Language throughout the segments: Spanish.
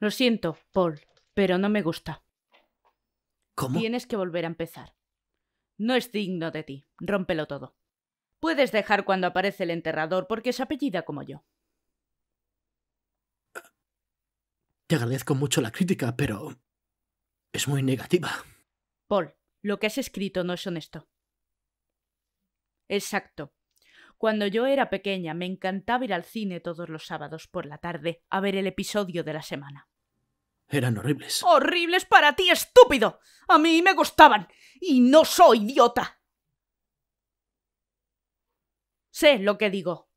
Lo siento, Paul, pero no me gusta. ¿Cómo? Tienes que volver a empezar. No es digno de ti. Rómpelo todo. Puedes dejar cuando aparece el enterrador porque es apellida como yo. Te agradezco mucho la crítica, pero es muy negativa. Paul, lo que has escrito no es honesto. Exacto. Cuando yo era pequeña me encantaba ir al cine todos los sábados por la tarde a ver el episodio de la semana. Eran horribles. Horribles para ti, estúpido. A mí me gustaban. Y no soy idiota. Sé lo que digo.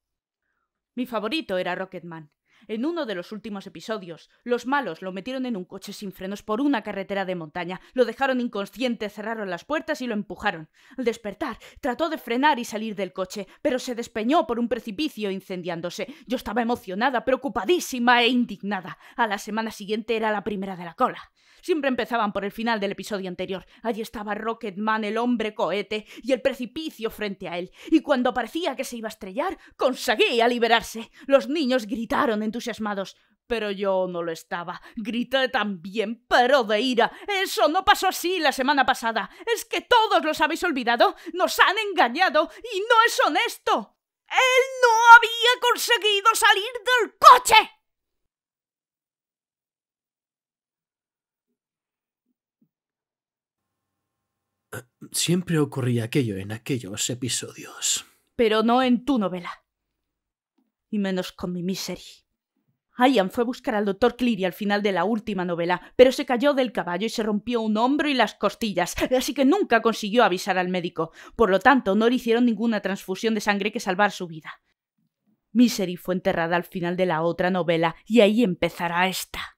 Mi favorito era Rocketman, en uno de los últimos episodios, los malos lo metieron en un coche sin frenos por una carretera de montaña, lo dejaron inconsciente, cerraron las puertas y lo empujaron. Al despertar, trató de frenar y salir del coche, pero se despeñó por un precipicio incendiándose. Yo estaba emocionada, preocupadísima e indignada. A la semana siguiente era la primera de la cola. Siempre empezaban por el final del episodio anterior. Allí estaba Rocketman, el hombre cohete, y el precipicio frente a él. Y cuando parecía que se iba a estrellar, conseguía liberarse. Los niños gritaron en entusiasmados, pero yo no lo estaba. Grité también, pero de ira. Eso no pasó así la semana pasada. Es que todos los habéis olvidado. Nos han engañado y no es honesto. Él no había conseguido salir del coche. Siempre ocurría aquello en aquellos episodios. Pero no en tu novela. Y menos con mi miseria. Ian fue a buscar al doctor Cleary al final de la última novela, pero se cayó del caballo y se rompió un hombro y las costillas, así que nunca consiguió avisar al médico. Por lo tanto, no le hicieron ninguna transfusión de sangre que salvar su vida. Misery fue enterrada al final de la otra novela, y ahí empezará esta.